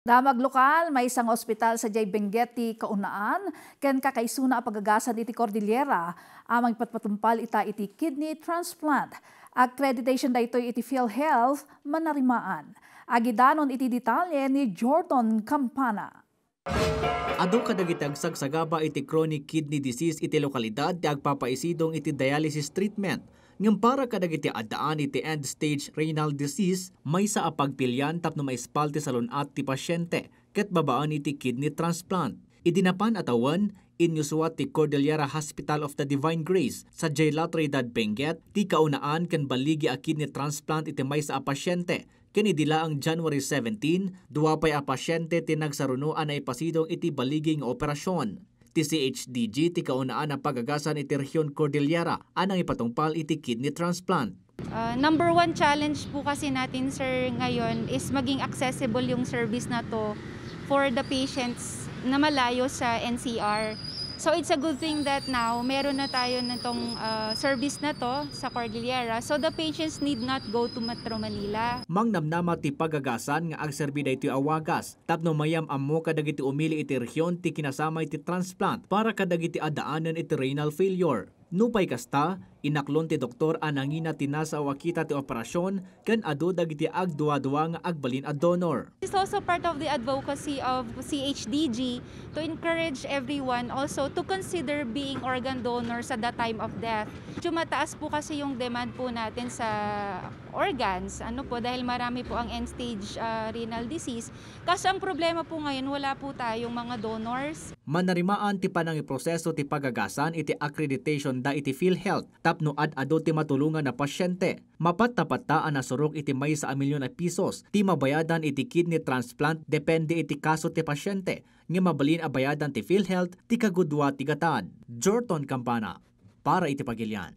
Damag lokal, may isang ospital sa Jay Bengueti, Kaunaan, ken kakaisuna pagagasan iti Cordillera, amang patpatumpal ita iti kidney transplant. Accreditation da ito iti PhilHealth, manarimaan. Agidanon iti detalye ni Jordan Campana. Adu kadagitag sagsagaba iti chronic kidney disease iti lokalidad ti agpapaisidong iti dialysis treatment – Ngam para kadag iti addaan iti end stage renal disease, may sa apagpilyan tapno may spalte salon at ti pasyente, ket babaan iti kidney transplant. Idinapan atawan, inyuswa ti Cordillera Hospital of the Divine Grace sa Jaila Trinidad Benguet, ti kaunaan ken baligi a kidney transplant iti may sa pasyente. Kanidila ang January 17, duwapay a pasyente ti nagsarunoan ay pasidong iti baliging operasyon. Ti CHDG ti kaunaan ang pagagasan iti rehiyon Cordillera anang ipatungpal iti kidney transplant. Uh, number one challenge po kasi natin sir ngayon is maging accessible yung service na to for the patients na malayo sa NCR. So it's a good thing that now meron na tayo nitong uh, ah, service na to sa Cordillera. So the patients need not go to Metro Manila. Mangnamnama ti pagagasan nga agserbi daytoy awagas. Tapno mayam ammo kadag umili iti rehiyon ti kinasamay ti transplant para kadag iti iti renal failure. Nupay kasta, Inaklon ti doktor anangina tinasa wakita ti operasyon kan ado dagiti agduwa-duwa nga agbalin a donor. This is also part of the advocacy of CHDG to encourage everyone also to consider being organ donor sa the time of death. Tumataas po kasi yung demand po natin sa organs ano po dahil marami po ang end stage uh, ah, renal disease. kasi ang problema po ngayon wala po tayong mga donors. Manarimaan ti panangiproseso ti pagagasan iti accreditation da iti PhilHealth masikap no ad ado ti matulungan na pasyente. Mapat tapataan na surok iti may sa milyon na pisos, ti mabayadan iti kidney transplant depende iti kaso ti pasyente, nga mabalin abayadan ti PhilHealth ti kagudwa ti gatan. Jorton Campana, para iti pagilyan.